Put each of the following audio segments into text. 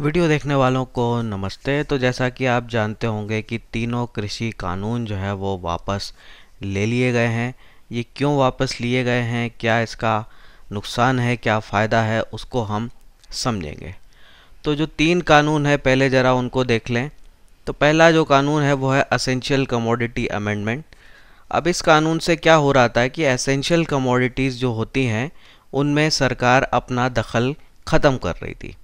video देखने वालों को नमस्ते तो जैसा कि आप जानते होंगे कि तीनों कृषि कानून जो है वो वापस ले लिए गए हैं ये क्यों वापस लिए गए हैं क्या इसका नुकसान है क्या फ़ायदा है उसको हम समझेंगे तो जो तीन कानून है पहले ज़रा उनको देख लें तो पहला जो कानून है वो है असेंशियल कमोडिटी अमेंडमेंट अब इस कानून से क्या हो रहा था कि असेंशियल कमोडिटीज़ जो होती हैं उनमें सरकार अपना दखल ख़त्म कर रही थी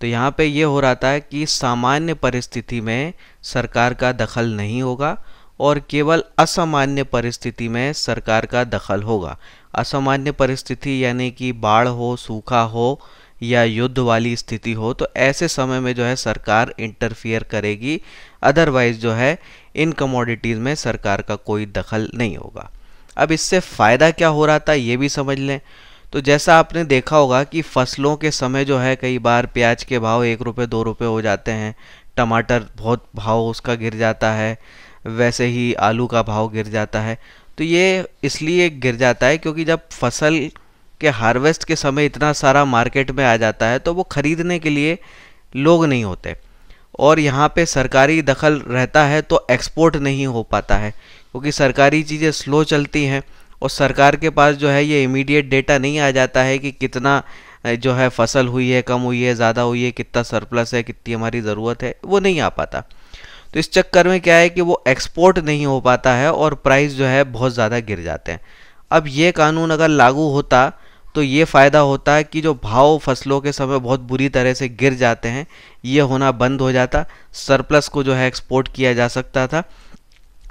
तो यहाँ पे ये हो रहा था कि सामान्य परिस्थिति में सरकार का दखल नहीं होगा और केवल असामान्य परिस्थिति में सरकार का दखल होगा असामान्य परिस्थिति यानी कि बाढ़ हो सूखा हो या युद्ध वाली स्थिति हो तो ऐसे समय में जो है सरकार इंटरफियर करेगी अदरवाइज जो है इन कमोडिटीज़ में सरकार का कोई दखल नहीं होगा अब इससे फ़ायदा क्या हो रहा था ये भी समझ लें तो जैसा आपने देखा होगा कि फसलों के समय जो है कई बार प्याज के भाव एक रुपये दो रुपये हो जाते हैं टमाटर बहुत भाव उसका गिर जाता है वैसे ही आलू का भाव गिर जाता है तो ये इसलिए गिर जाता है क्योंकि जब फसल के हार्वेस्ट के समय इतना सारा मार्केट में आ जाता है तो वो ख़रीदने के लिए लोग नहीं होते और यहाँ पे सरकारी दखल रहता है तो एक्सपोर्ट नहीं हो पाता है क्योंकि सरकारी चीज़ें स्लो चलती हैं और सरकार के पास जो है ये इमीडिएट डेटा नहीं आ जाता है कि कितना जो है फसल हुई है कम हुई है ज़्यादा हुई है कितना सरप्लस है कितनी हमारी ज़रूरत है वो नहीं आ पाता तो इस चक्कर में क्या है कि वो एक्सपोर्ट नहीं हो पाता है और प्राइस जो है बहुत ज़्यादा गिर जाते हैं अब ये कानून अगर लागू होता तो ये फ़ायदा होता है कि जो भाव फसलों के समय बहुत बुरी तरह से गिर जाते हैं ये होना बंद हो जाता सरप्लस को जो है एक्सपोर्ट किया जा सकता था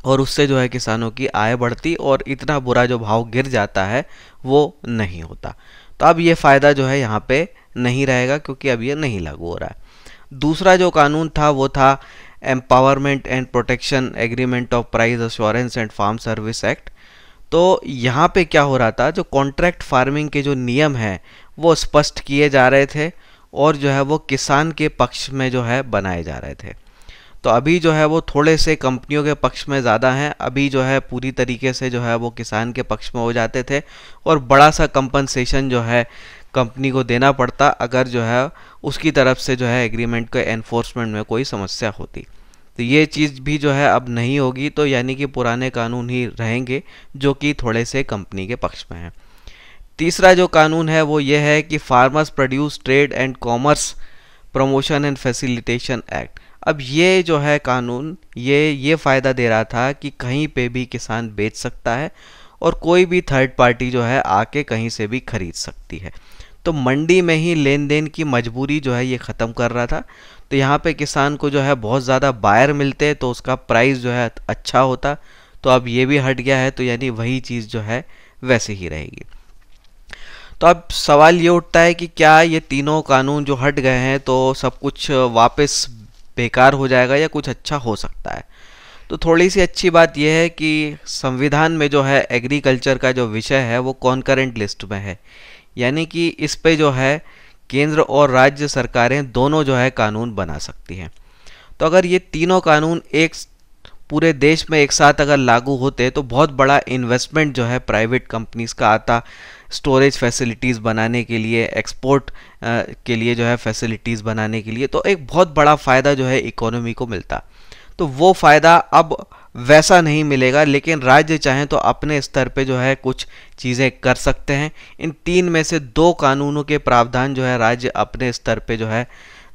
और उससे जो है किसानों की आय बढ़ती और इतना बुरा जो भाव गिर जाता है वो नहीं होता तो अब ये फ़ायदा जो है यहाँ पे नहीं रहेगा क्योंकि अब ये नहीं लागू हो रहा है दूसरा जो कानून था वो था empowerment and protection agreement of price assurance and farm service act तो यहाँ पे क्या हो रहा था जो कॉन्ट्रैक्ट फार्मिंग के जो नियम हैं वो स्पष्ट किए जा रहे थे और जो है वो किसान के पक्ष में जो है बनाए जा रहे थे तो अभी जो है वो थोड़े से कंपनियों के पक्ष में ज़्यादा हैं अभी जो है पूरी तरीके से जो है वो किसान के पक्ष में हो जाते थे और बड़ा सा कंपनसेशन जो है कंपनी को देना पड़ता अगर जो है उसकी तरफ से जो है एग्रीमेंट के एनफोर्समेंट में कोई समस्या होती तो ये चीज़ भी जो है अब नहीं होगी तो यानी कि पुराने कानून ही रहेंगे जो कि थोड़े से कंपनी के पक्ष में हैं तीसरा जो कानून है वो ये है कि farmers produce trade and commerce promotion and facilitation act अब ये जो है कानून ये ये फ़ायदा दे रहा था कि कहीं पे भी किसान बेच सकता है और कोई भी थर्ड पार्टी जो है आके कहीं से भी खरीद सकती है तो मंडी में ही लेन देन की मजबूरी जो है ये ख़त्म कर रहा था तो यहाँ पे किसान को जो है बहुत ज़्यादा बायर मिलते तो उसका प्राइस जो है अच्छा होता तो अब ये भी हट गया है तो यानी वही चीज़ जो है वैसे ही रहेगी तो अब सवाल ये उठता है कि क्या ये तीनों कानून जो हट गए हैं तो सब कुछ वापस बेकार हो जाएगा या कुछ अच्छा हो सकता है तो थोड़ी सी अच्छी बात यह है कि संविधान में जो है एग्रीकल्चर का जो विषय है वो कॉन्करेंट लिस्ट में है यानी कि इस पे जो है केंद्र और राज्य सरकारें दोनों जो है कानून बना सकती हैं तो अगर ये तीनों कानून एक पूरे देश में एक साथ अगर लागू होते तो बहुत बड़ा इन्वेस्टमेंट जो है प्राइवेट कंपनीज का आता स्टोरेज फैसिलिटीज़ बनाने के लिए एक्सपोर्ट के लिए जो है फैसिलिटीज़ बनाने के लिए तो एक बहुत बड़ा फ़ायदा जो है इकोनॉमी को मिलता तो वो फ़ायदा अब वैसा नहीं मिलेगा लेकिन राज्य चाहें तो अपने स्तर पे जो है कुछ चीज़ें कर सकते हैं इन तीन में से दो कानूनों के प्रावधान जो है राज्य अपने स्तर पे जो है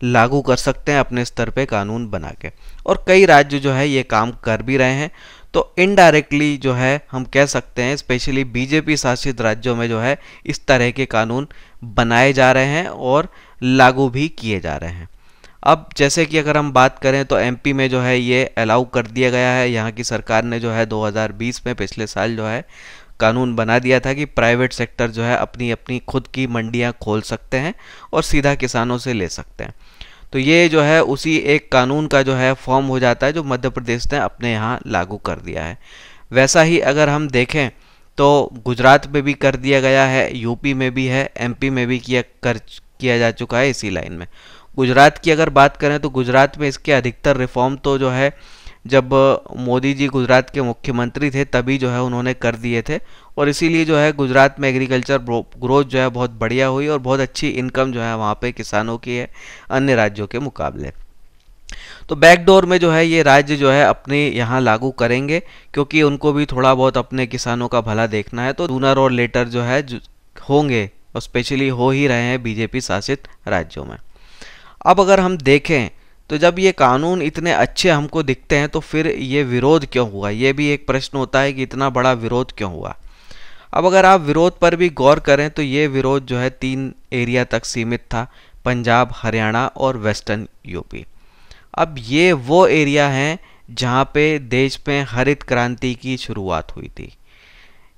लागू कर सकते हैं अपने स्तर पे कानून बना के और कई राज्य जो है ये काम कर भी रहे हैं तो इनडायरेक्टली जो है हम कह सकते हैं स्पेशली बीजेपी शासित राज्यों में जो है इस तरह के कानून बनाए जा रहे हैं और लागू भी किए जा रहे हैं अब जैसे कि अगर हम बात करें तो एमपी में जो है ये अलाउ कर दिया गया है यहाँ की सरकार ने जो है 2020 में पिछले साल जो है कानून बना दिया था कि प्राइवेट सेक्टर जो है अपनी अपनी खुद की मंडियाँ खोल सकते हैं और सीधा किसानों से ले सकते हैं तो ये जो है उसी एक कानून का जो है फॉर्म हो जाता है जो मध्य प्रदेश ने अपने यहाँ लागू कर दिया है वैसा ही अगर हम देखें तो गुजरात में भी कर दिया गया है यूपी में भी है एमपी में भी किया कर किया जा चुका है इसी लाइन में गुजरात की अगर बात करें तो गुजरात में इसके अधिकतर रिफॉर्म तो जो है जब मोदी जी गुजरात के मुख्यमंत्री थे तभी जो है उन्होंने कर दिए थे और इसीलिए जो है गुजरात में एग्रीकल्चर ग्रोथ जो है बहुत बढ़िया हुई और बहुत अच्छी इनकम जो है वहाँ पे किसानों की है अन्य राज्यों के मुकाबले तो बैकडोर में जो है ये राज्य जो है अपने यहाँ लागू करेंगे क्योंकि उनको भी थोड़ा बहुत अपने किसानों का भला देखना है तो दूनर और लेटर जो है होंगे और स्पेशली हो ही रहे हैं बीजेपी शासित राज्यों में अब अगर हम देखें तो जब ये कानून इतने अच्छे हमको दिखते हैं तो फिर ये विरोध क्यों हुआ ये भी एक प्रश्न होता है कि इतना बड़ा विरोध क्यों हुआ अब अगर आप विरोध पर भी गौर करें तो ये विरोध जो है तीन एरिया तक सीमित था पंजाब हरियाणा और वेस्टर्न यूपी अब ये वो एरिया हैं जहाँ पे देश में हरित क्रांति की शुरुआत हुई थी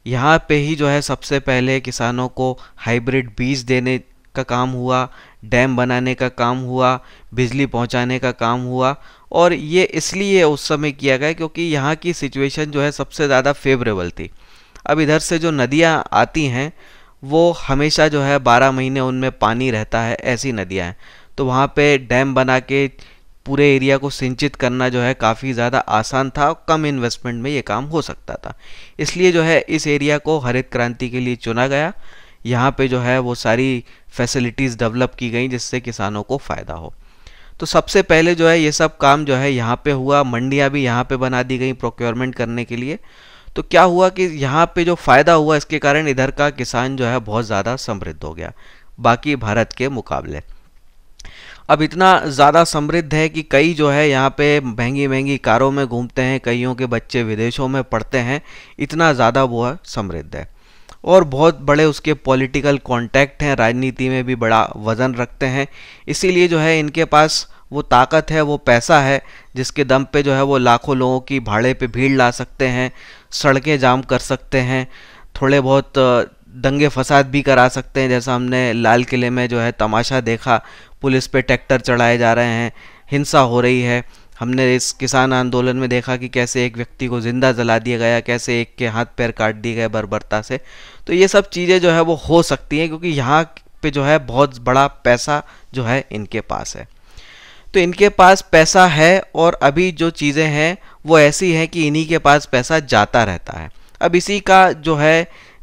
यहाँ पे ही जो है सबसे पहले किसानों को हाइब्रिड बीज देने का काम हुआ डैम बनाने का काम हुआ बिजली पहुंचाने का काम हुआ और ये इसलिए उस समय किया गया क्योंकि यहाँ की सिचुएशन जो है सबसे ज़्यादा फेवरेबल थी अब इधर से जो नदियाँ आती हैं वो हमेशा जो है बारह महीने उनमें पानी रहता है ऐसी नदियाँ हैं तो वहाँ पर डैम बना के पूरे एरिया को सिंचित करना जो है काफ़ी ज़्यादा आसान था और कम इन्वेस्टमेंट में ये काम हो सकता था इसलिए जो है इस एरिया को हरित क्रांति के लिए चुना गया यहाँ पे जो है वो सारी फैसिलिटीज़ डेवलप की गई जिससे किसानों को फ़ायदा हो तो सबसे पहले जो है ये सब काम जो है यहाँ पे हुआ मंडियाँ भी यहाँ पे बना दी गई प्रोक्योरमेंट करने के लिए तो क्या हुआ कि यहाँ पे जो फ़ायदा हुआ इसके कारण इधर का किसान जो है बहुत ज़्यादा समृद्ध हो गया बाकी भारत के मुकाबले अब इतना ज़्यादा समृद्ध है कि कई जो है यहाँ पे महंगी महंगी कारों में घूमते हैं कईयों के बच्चे विदेशों में पढ़ते हैं इतना ज़्यादा वो समृद्ध है और बहुत बड़े उसके पॉलिटिकल कॉन्टैक्ट हैं राजनीति में भी बड़ा वज़न रखते हैं इसीलिए जो है इनके पास वो ताकत है वो पैसा है जिसके दम पे जो है वो लाखों लोगों की भाड़े पे भीड़ ला सकते हैं सड़कें जाम कर सकते हैं थोड़े बहुत दंगे फसाद भी करा सकते हैं जैसा हमने लाल किले में जो है तमाशा देखा पुलिस पे ट्रैक्टर चढ़ाए जा रहे हैं हिंसा हो रही है हमने इस किसान आंदोलन में देखा कि कैसे एक व्यक्ति को ज़िंदा जला दिया गया कैसे एक के हाथ पैर काट दिए गए बर्बरता से तो ये सब चीज़ें जो है वो हो सकती हैं क्योंकि यहाँ पे जो है बहुत बड़ा पैसा जो है इनके पास है तो इनके पास पैसा है और अभी जो चीज़ें हैं वो ऐसी हैं कि इन्हीं के पास पैसा जाता रहता है अब इसी का जो है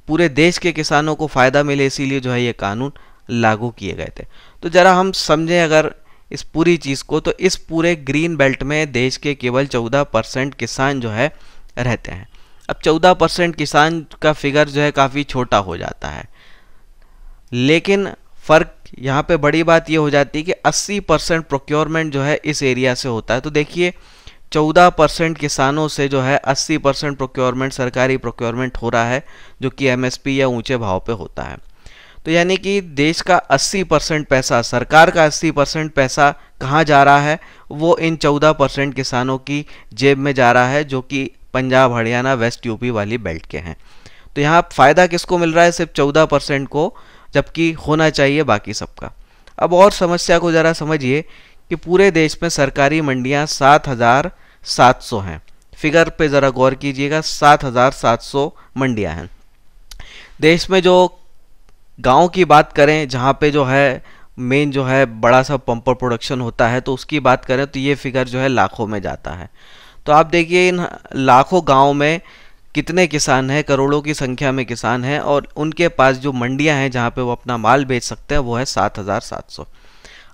पूरे देश के किसानों को फ़ायदा मिले इसीलिए जो है ये कानून लागू किए गए थे तो ज़रा हम समझें अगर इस पूरी चीज़ को तो इस पूरे ग्रीन बेल्ट में देश के केवल चौदह परसेंट किसान जो है रहते हैं अब चौदह परसेंट किसान का फिगर जो है काफ़ी छोटा हो जाता है लेकिन फ़र्क यहाँ पे बड़ी बात ये हो जाती है कि 80 परसेंट प्रोक्योरमेंट जो है इस एरिया से होता है तो देखिए 14 परसेंट किसानों से जो है 80 परसेंट प्रोक्योरमेंट सरकारी प्रोक्योरमेंट हो रहा है जो कि एमएसपी या ऊंचे भाव पे होता है तो यानी कि देश का 80 परसेंट पैसा सरकार का 80 परसेंट पैसा कहाँ जा रहा है वो इन 14 परसेंट किसानों की जेब में जा रहा है जो कि पंजाब हरियाणा वेस्ट यूपी वाली बेल्ट के हैं तो यहाँ फ़ायदा किसको मिल रहा है सिर्फ 14 परसेंट को जबकि होना चाहिए बाकी सबका अब और समस्या को ज़रा समझिए कि पूरे देश में सरकारी मंडियाँ सात हज़ार सात सौ हैं फिगर पे ज़रा गौर कीजिएगा सात हज़ार सात सौ मंडियाँ हैं देश में जो गांव की बात करें जहाँ पे जो है मेन जो है बड़ा सा पंपर प्रोडक्शन होता है तो उसकी बात करें तो ये फिगर जो है लाखों में जाता है तो आप देखिए इन लाखों गाँव में कितने किसान हैं करोड़ों की संख्या में किसान हैं और उनके पास जो मंडियां हैं जहाँ पे वो अपना माल बेच सकते हैं वो है सात हज़ार सात सौ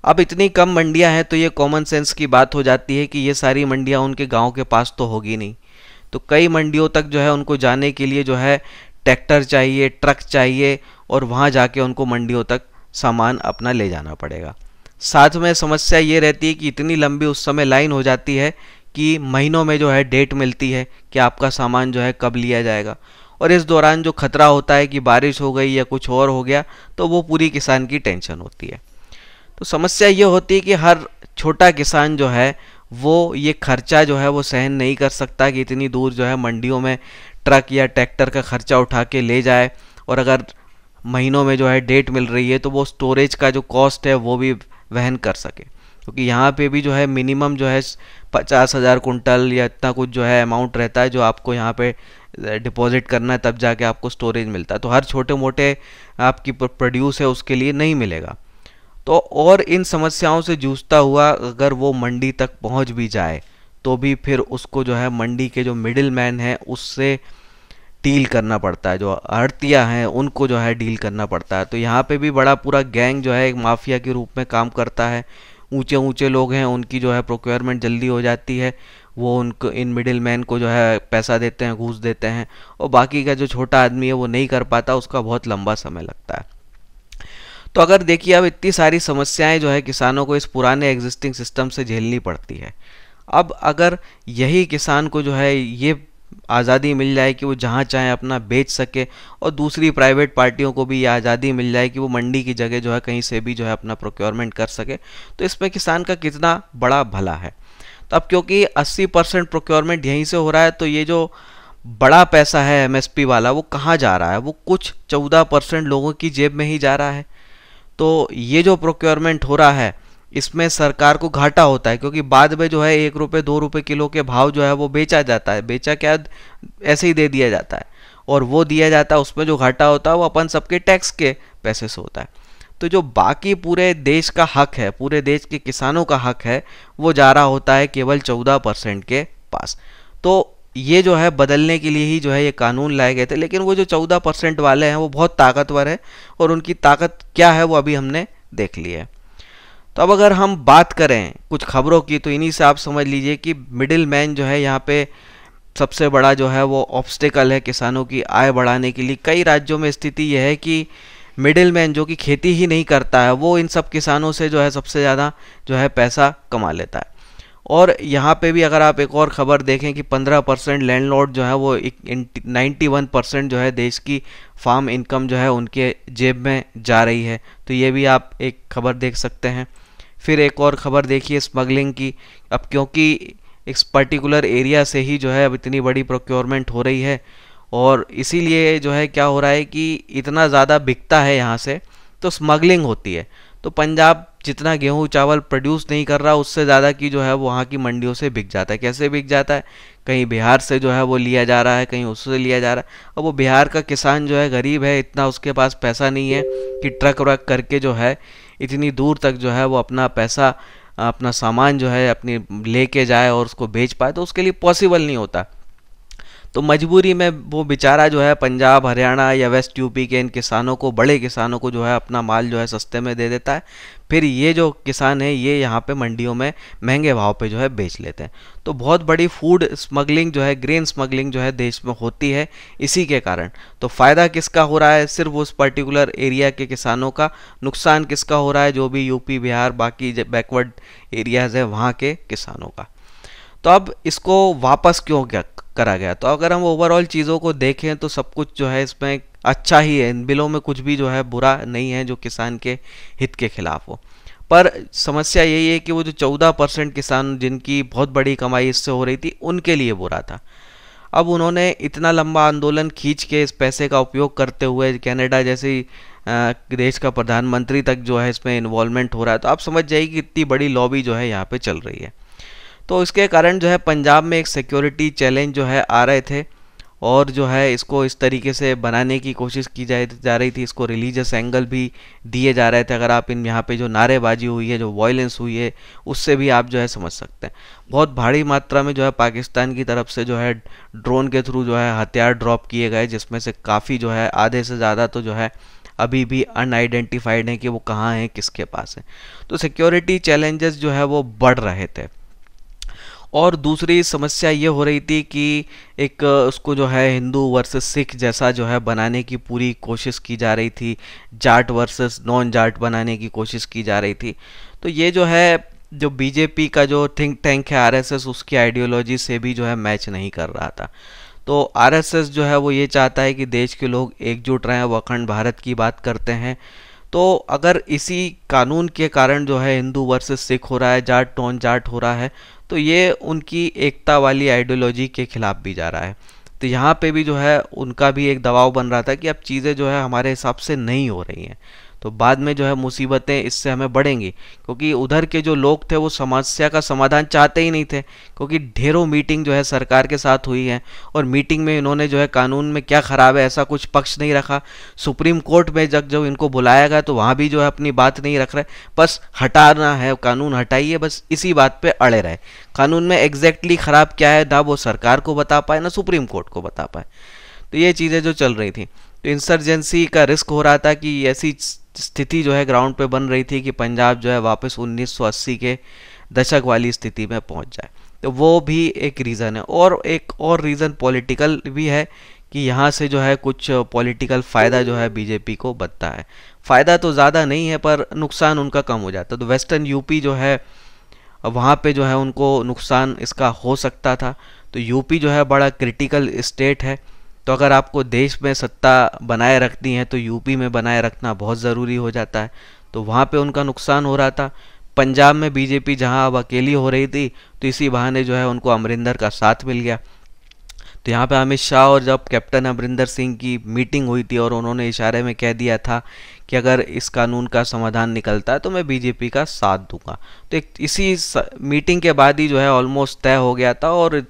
अब इतनी कम मंडियां हैं तो ये कॉमन सेंस की बात हो जाती है कि ये सारी मंडियां उनके गांव के पास तो होगी नहीं तो कई मंडियों तक जो है उनको जाने के लिए जो है ट्रैक्टर चाहिए ट्रक चाहिए और वहाँ जाके उनको मंडियों तक सामान अपना ले जाना पड़ेगा साथ में समस्या ये रहती है कि इतनी लंबी उस समय लाइन हो जाती है कि महीनों में जो है डेट मिलती है कि आपका सामान जो है कब लिया जाएगा और इस दौरान जो खतरा होता है कि बारिश हो गई या कुछ और हो गया तो वो पूरी किसान की टेंशन होती है तो समस्या ये होती है कि हर छोटा किसान जो है वो ये खर्चा जो है वो सहन नहीं कर सकता कि इतनी दूर जो है मंडियों में ट्रक या ट्रैक्टर का खर्चा उठा के ले जाए और अगर महीनों में जो है डेट मिल रही है तो वो स्टोरेज का जो कॉस्ट है वो भी वहन कर सके क्योंकि यहाँ पे भी जो है मिनिमम जो है पचास हज़ार कुंटल या इतना कुछ जो है अमाउंट रहता है जो आपको यहाँ पे डिपॉजिट करना है तब जाके आपको स्टोरेज मिलता है तो हर छोटे मोटे आपकी प्रोड्यूस है उसके लिए नहीं मिलेगा तो और इन समस्याओं से जूझता हुआ अगर वो मंडी तक पहुँच भी जाए तो भी फिर उसको जो है मंडी के जो मिडिल मैन है उससे डील करना पड़ता है जो आड़तियाँ हैं उनको जो है डील करना पड़ता है तो यहाँ पे भी बड़ा पूरा गैंग जो है एक माफिया के रूप में काम करता है ऊंचे ऊंचे लोग हैं उनकी जो है प्रोक्योरमेंट जल्दी हो जाती है वो उनको इन मिडिल मैन को जो है पैसा देते हैं घूस देते हैं और बाकी का जो छोटा आदमी है वो नहीं कर पाता उसका बहुत लंबा समय लगता है तो अगर देखिए अब इतनी सारी समस्याएँ जो है किसानों को इस पुराने एग्जिस्टिंग सिस्टम से झेलनी पड़ती है अब अगर यही किसान को जो है ये आज़ादी मिल जाए कि वो जहाँ चाहे अपना बेच सके और दूसरी प्राइवेट पार्टियों को भी ये आज़ादी मिल जाए कि वो मंडी की जगह जो है कहीं से भी जो है अपना प्रोक्योरमेंट कर सके तो इसमें किसान का कितना बड़ा भला है तो अब क्योंकि 80 परसेंट प्रोक्योरमेंट यहीं से हो रहा है तो ये जो बड़ा पैसा है एम वाला वो कहाँ जा रहा है वो कुछ चौदह परसेंट लोगों की जेब में ही जा रहा है तो ये जो प्रोक्योरमेंट हो रहा है इसमें सरकार को घाटा होता है क्योंकि बाद में जो है एक रुपये दो रुपये किलो के भाव जो है वो बेचा जाता है बेचा क्या ऐसे ही दे दिया जाता है और वो दिया जाता है उसमें जो घाटा होता है वो अपन सबके टैक्स के पैसे से होता है तो जो बाकी पूरे देश का हक है पूरे देश के किसानों का हक है वो जा रहा होता है केवल चौदह परसेंट के पास तो ये जो है बदलने के लिए ही जो है ये कानून लाए गए थे लेकिन वो जो चौदह परसेंट वाले हैं वो बहुत ताकतवर है और उनकी ताकत क्या है वो अभी हमने देख ली है तो अब अगर हम बात करें कुछ खबरों की तो इन्हीं से आप समझ लीजिए कि मिडिल मैन जो है यहाँ पे सबसे बड़ा जो है वो ऑब्स्टिकल है किसानों की आय बढ़ाने के लिए कई राज्यों में स्थिति यह है कि मिडिल मैन जो कि खेती ही नहीं करता है वो इन सब किसानों से जो है सबसे ज़्यादा जो है पैसा कमा लेता है और यहाँ पे भी अगर आप एक और ख़बर देखें कि 15 परसेंट लैंडलॉर्ड जो है वो नाइन्टी वन परसेंट जो है देश की फार्म इनकम जो है उनके जेब में जा रही है तो ये भी आप एक खबर देख सकते हैं फिर एक और ख़बर देखिए स्मगलिंग की अब क्योंकि इस पर्टिकुलर एरिया से ही जो है अब इतनी बड़ी प्रोक्योरमेंट हो रही है और इसीलिए जो है क्या हो रहा है कि इतना ज़्यादा बिकता है यहाँ से तो स्मगलिंग होती है तो पंजाब जितना गेहूं चावल प्रोड्यूस नहीं कर रहा उससे ज़्यादा की जो है वो वहाँ की मंडियों से बिक जाता है कैसे बिक जाता है कहीं बिहार से जो है वो लिया जा रहा है कहीं उससे लिया जा रहा है अब वो बिहार का किसान जो है गरीब है इतना उसके पास पैसा नहीं है कि ट्रक व्रक करके जो है इतनी दूर तक जो है वो अपना पैसा अपना सामान जो है अपनी लेके जाए और उसको बेच पाए तो उसके लिए पॉसिबल नहीं होता तो मजबूरी में वो बेचारा जो है पंजाब हरियाणा या वेस्ट यूपी के इन किसानों को बड़े किसानों को जो है अपना माल जो है सस्ते में दे देता है फिर ये जो किसान है ये यहाँ पे मंडियों में महंगे भाव पे जो है बेच लेते हैं तो बहुत बड़ी फूड स्मगलिंग जो है ग्रेन स्मगलिंग जो है देश में होती है इसी के कारण तो फ़ायदा किसका हो रहा है सिर्फ उस पर्टिकुलर एरिया के किसानों का नुकसान किसका हो रहा है जो भी यूपी बिहार बाकी बैकवर्ड एरियाज़ है वहाँ के किसानों का तो अब इसको वापस क्यों क्या करा गया तो अगर हम ओवरऑल चीज़ों को देखें तो सब कुछ जो है इसमें अच्छा ही है इन बिलों में कुछ भी जो है बुरा नहीं है जो किसान के हित के खिलाफ हो पर समस्या यही है कि वो जो चौदह परसेंट किसान जिनकी बहुत बड़ी कमाई इससे हो रही थी उनके लिए बुरा था अब उन्होंने इतना लंबा आंदोलन खींच के इस पैसे का उपयोग करते हुए कैनेडा जैसी देश का प्रधानमंत्री तक जो है इसमें इन्वॉल्वमेंट हो रहा है तो आप समझ जाइए कि इतनी बड़ी लॉबी जो है यहाँ पर चल रही है तो इसके कारण जो है पंजाब में एक सिक्योरिटी चैलेंज जो है आ रहे थे और जो है इसको इस तरीके से बनाने की कोशिश की जा जा रही थी इसको रिलीजियस एंगल भी दिए जा रहे थे अगर आप इन यहाँ पे जो नारेबाजी हुई है जो वॉयलेंस हुई है उससे भी आप जो है समझ सकते हैं बहुत भारी मात्रा में जो है पाकिस्तान की तरफ से जो है ड्रोन के थ्रू जो है हथियार ड्रॉप किए गए जिसमें से काफ़ी जो है आधे से ज़्यादा तो जो है अभी भी अनआइडेंटिफाइड हैं कि वो कहाँ हैं किसके पास हैं तो सिक्योरिटी चैलेंजेस जो है वो बढ़ रहे थे और दूसरी समस्या ये हो रही थी कि एक उसको जो है हिंदू वर्सेस सिख जैसा जो है बनाने की पूरी कोशिश की जा रही थी जाट वर्सेस नॉन जाट बनाने की कोशिश की जा रही थी तो ये जो है जो बीजेपी का जो थिंक टैंक है आरएसएस उसकी आइडियोलॉजी से भी जो है मैच नहीं कर रहा था तो आरएसएस जो है वो ये चाहता है कि देश के लोग एकजुट रहें व अखंड भारत की बात करते हैं तो अगर इसी कानून के कारण जो है हिंदू वर्सेस सिख हो रहा है जाट टोन जाट हो रहा है तो ये उनकी एकता वाली आइडियोलॉजी के ख़िलाफ़ भी जा रहा है तो यहाँ पे भी जो है उनका भी एक दबाव बन रहा था कि अब चीज़ें जो है हमारे हिसाब से नहीं हो रही हैं तो बाद में जो है मुसीबतें इससे हमें बढ़ेंगी क्योंकि उधर के जो लोग थे वो समस्या का समाधान चाहते ही नहीं थे क्योंकि ढेरों मीटिंग जो है सरकार के साथ हुई है और मीटिंग में इन्होंने जो है कानून में क्या ख़राब है ऐसा कुछ पक्ष नहीं रखा सुप्रीम कोर्ट में जब जब इनको बुलाया गया तो वहाँ भी जो है अपनी बात नहीं रख रहे बस हटाना है कानून हटाइए बस इसी बात पर अड़े रहे कानून में एग्जैक्टली ख़राब क्या है ना वो सरकार को बता पाए ना सुप्रीम कोर्ट को बता पाए तो ये चीज़ें जो चल रही थी तो इंसर्जेंसी का रिस्क हो रहा था कि ऐसी स्थिति जो है ग्राउंड पे बन रही थी कि पंजाब जो है वापस 1980 के दशक वाली स्थिति में पहुंच जाए तो वो भी एक रीज़न है और एक और रीज़न पॉलिटिकल भी है कि यहाँ से जो है कुछ पॉलिटिकल फ़ायदा जो है बीजेपी को बदता है फ़ायदा तो ज़्यादा नहीं है पर नुकसान उनका कम हो जाता तो वेस्टर्न यूपी जो है वहाँ पे जो है उनको नुकसान इसका हो सकता था तो यूपी जो है बड़ा क्रिटिकल स्टेट है तो अगर आपको देश में सत्ता बनाए रखनी है तो यूपी में बनाए रखना बहुत ज़रूरी हो जाता है तो वहाँ पे उनका नुकसान हो रहा था पंजाब में बीजेपी जहाँ अब अकेली हो रही थी तो इसी बहाने जो है उनको अमरिंदर का साथ मिल गया तो यहाँ पे अमित शाह और जब कैप्टन अमरिंदर सिंह की मीटिंग हुई थी और उन्होंने इशारे में कह दिया था कि अगर इस कानून का समाधान निकलता है तो मैं बीजेपी का साथ दूंगा तो एक इसी मीटिंग के बाद ही जो है ऑलमोस्ट तय हो गया था और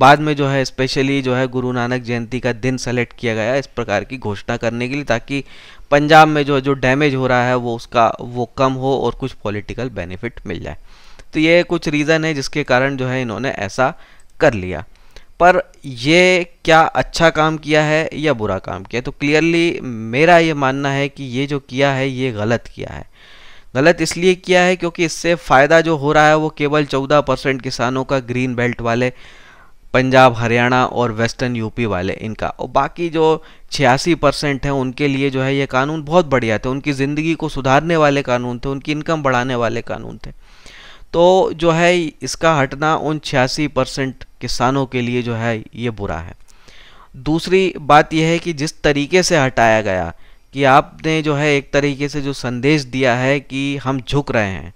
बाद में जो है स्पेशली जो है गुरु नानक जयंती का दिन सेलेक्ट किया गया इस प्रकार की घोषणा करने के लिए ताकि पंजाब में जो जो डैमेज हो रहा है वो उसका वो कम हो और कुछ पॉलिटिकल बेनिफिट मिल जाए तो ये कुछ रीज़न है जिसके कारण जो है इन्होंने ऐसा कर लिया पर ये क्या अच्छा काम किया है या बुरा काम किया तो क्लियरली मेरा ये मानना है कि ये जो किया है ये गलत किया है गलत इसलिए किया है क्योंकि इससे फ़ायदा जो हो रहा है वो केवल 14 परसेंट किसानों का ग्रीन बेल्ट वाले पंजाब हरियाणा और वेस्टर्न यूपी वाले इनका और बाकी जो छियासी परसेंट हैं उनके लिए जो है ये कानून बहुत बढ़िया थे उनकी ज़िंदगी को सुधारने वाले कानून थे उनकी इनकम बढ़ाने वाले कानून थे तो जो है इसका हटना उन छियासी परसेंट किसानों के लिए जो है ये बुरा है दूसरी बात यह है कि जिस तरीके से हटाया गया कि आपने जो है एक तरीके से जो संदेश दिया है कि हम झुक रहे हैं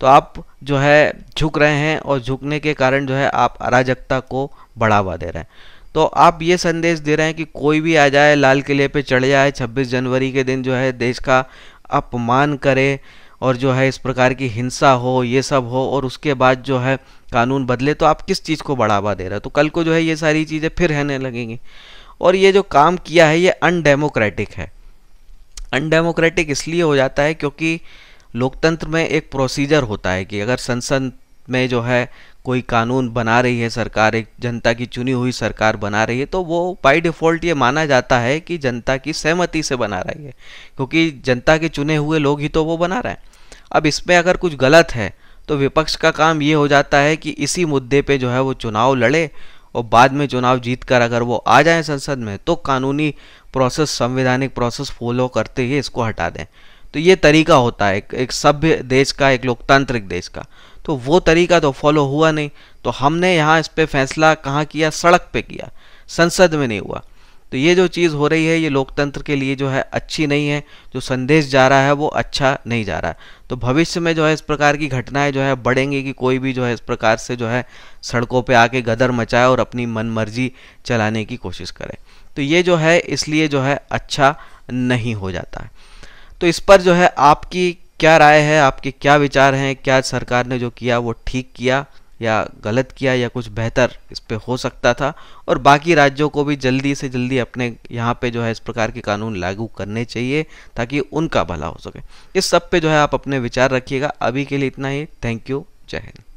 तो आप जो है झुक रहे हैं और झुकने के कारण जो है आप अराजकता को बढ़ावा दे रहे हैं तो आप ये संदेश दे रहे हैं कि कोई भी आ जाए लाल किले पे चढ़ जाए 26 जनवरी के दिन जो है देश का अपमान करे और जो है इस प्रकार की हिंसा हो ये सब हो और उसके बाद जो है कानून बदले तो आप किस चीज़ को बढ़ावा दे रहे हो तो कल को जो है ये सारी चीज़ें फिर रहने लगेंगी और ये जो काम किया है ये अनडेमोक्रेटिक है अनडेमोक्रेटिक इसलिए हो जाता है क्योंकि लोकतंत्र में एक प्रोसीजर होता है कि अगर संसद में जो है कोई कानून बना रही है सरकार एक जनता की चुनी हुई सरकार बना रही है तो वो बाई डिफ़ॉल्ट ये माना जाता है कि जनता की सहमति से बना रही है क्योंकि जनता के चुने हुए लोग ही तो वो बना रहे हैं अब इसमें अगर कुछ गलत है तो विपक्ष का काम ये हो जाता है कि इसी मुद्दे पे जो है वो चुनाव लड़े और बाद में चुनाव जीत कर अगर वो आ जाए संसद में तो कानूनी प्रोसेस संवैधानिक प्रोसेस फॉलो करते ही इसको हटा दें तो ये तरीका होता है एक सभ्य देश का एक लोकतांत्रिक देश का तो वो तरीका तो फॉलो हुआ नहीं तो हमने यहाँ इस पर फैसला कहाँ किया सड़क पे किया संसद में नहीं हुआ तो ये जो चीज़ हो रही है ये लोकतंत्र के लिए जो है अच्छी नहीं है जो संदेश जा रहा है वो अच्छा नहीं जा रहा है तो भविष्य में जो है इस प्रकार की घटनाएं जो है बढ़ेंगी कि कोई भी जो है इस प्रकार से जो है सड़कों पे आके गदर मचाए और अपनी मनमर्जी चलाने की कोशिश करे तो ये जो है इसलिए जो है अच्छा नहीं हो जाता है तो इस पर जो है आपकी क्या राय है आपके क्या विचार हैं क्या सरकार ने जो किया वो ठीक किया या गलत किया या कुछ बेहतर इस पर हो सकता था और बाकी राज्यों को भी जल्दी से जल्दी अपने यहाँ पे जो है इस प्रकार के कानून लागू करने चाहिए ताकि उनका भला हो सके इस सब पे जो है आप अपने विचार रखिएगा अभी के लिए इतना ही थैंक यू जय हिंद